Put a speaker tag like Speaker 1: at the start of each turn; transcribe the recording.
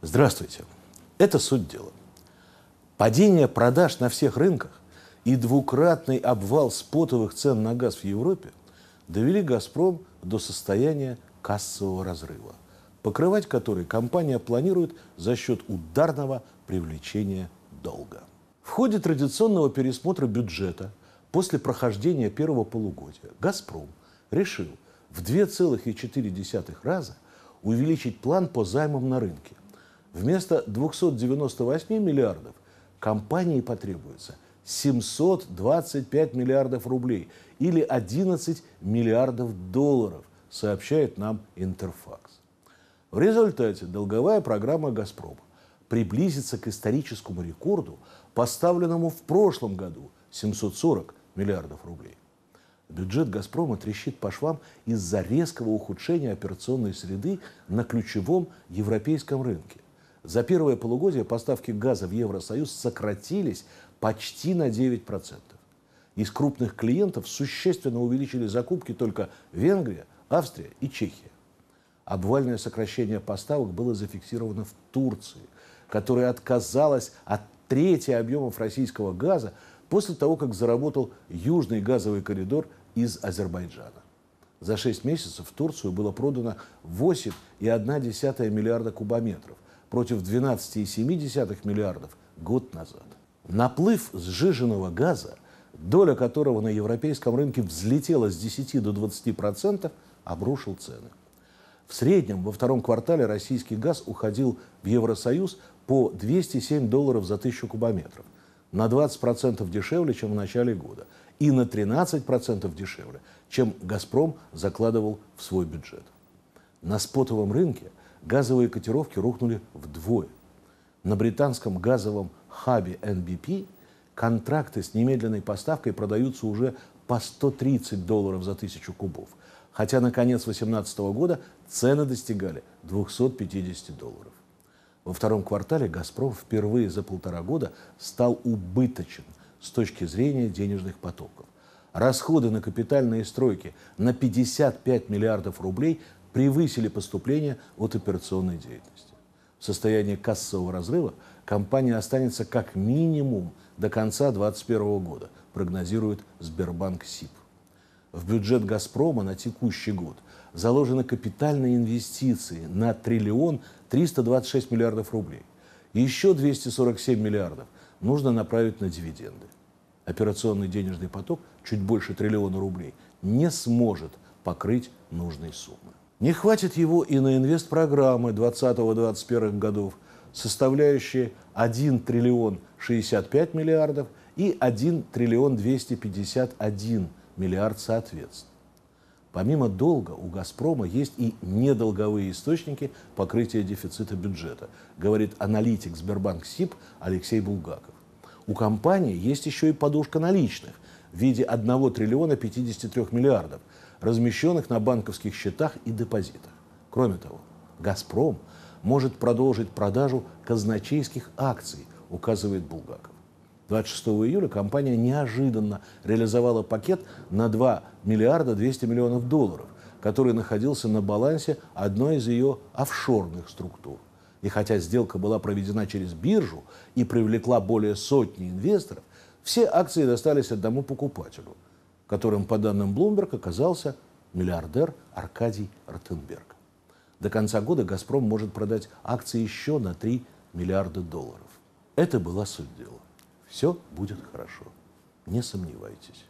Speaker 1: Здравствуйте. Это суть дела. Падение продаж на всех рынках и двукратный обвал спотовых цен на газ в Европе довели «Газпром» до состояния кассового разрыва, покрывать который компания планирует за счет ударного привлечения долга. В ходе традиционного пересмотра бюджета после прохождения первого полугодия «Газпром» решил в 2,4 раза увеличить план по займам на рынке – Вместо 298 миллиардов компании потребуется 725 миллиардов рублей или 11 миллиардов долларов, сообщает нам Интерфакс. В результате долговая программа «Газпрома» приблизится к историческому рекорду, поставленному в прошлом году – 740 миллиардов рублей. Бюджет «Газпрома» трещит по швам из-за резкого ухудшения операционной среды на ключевом европейском рынке. За первое полугодие поставки газа в Евросоюз сократились почти на 9%. Из крупных клиентов существенно увеличили закупки только Венгрия, Австрия и Чехия. Обвальное сокращение поставок было зафиксировано в Турции, которая отказалась от трети объемов российского газа после того, как заработал южный газовый коридор из Азербайджана. За 6 месяцев в Турцию было продано 8,1 миллиарда кубометров, против 12,7 миллиардов год назад. Наплыв сжиженного газа, доля которого на европейском рынке взлетела с 10 до 20%, процентов, обрушил цены. В среднем во втором квартале российский газ уходил в Евросоюз по 207 долларов за тысячу кубометров, на 20% процентов дешевле, чем в начале года, и на 13% процентов дешевле, чем «Газпром» закладывал в свой бюджет. На спотовом рынке – газовые котировки рухнули вдвое. На британском газовом хабе NBP контракты с немедленной поставкой продаются уже по 130 долларов за тысячу кубов, хотя на конец 2018 года цены достигали 250 долларов. Во втором квартале «Газпром» впервые за полтора года стал убыточен с точки зрения денежных потоков. Расходы на капитальные стройки на 55 миллиардов рублей превысили поступления от операционной деятельности. В состоянии кассового разрыва компания останется как минимум до конца 2021 года, прогнозирует Сбербанк СИП. В бюджет «Газпрома» на текущий год заложены капитальные инвестиции на триллион 326 миллиардов рублей. Еще 247 миллиардов нужно направить на дивиденды. Операционный денежный поток, чуть больше триллиона рублей, не сможет покрыть нужные суммы. Не хватит его и на инвест-программы 2020-2021 годов, составляющие 1 триллион 65 миллиардов и 1 триллион 251 миллиард соответственно. Помимо долга у «Газпрома» есть и недолговые источники покрытия дефицита бюджета, говорит аналитик Сбербанк СИП Алексей Булгаков. У компании есть еще и подушка наличных в виде 1 триллиона 53 миллиардов – размещенных на банковских счетах и депозитах. Кроме того, «Газпром» может продолжить продажу казначейских акций, указывает Булгаков. 26 июля компания неожиданно реализовала пакет на 2 миллиарда 200 миллионов долларов, который находился на балансе одной из ее офшорных структур. И хотя сделка была проведена через биржу и привлекла более сотни инвесторов, все акции достались одному покупателю – которым, по данным Bloomberg, оказался миллиардер Аркадий Ротенберг. До конца года «Газпром» может продать акции еще на 3 миллиарда долларов. Это была суть дела. Все будет хорошо. Не сомневайтесь.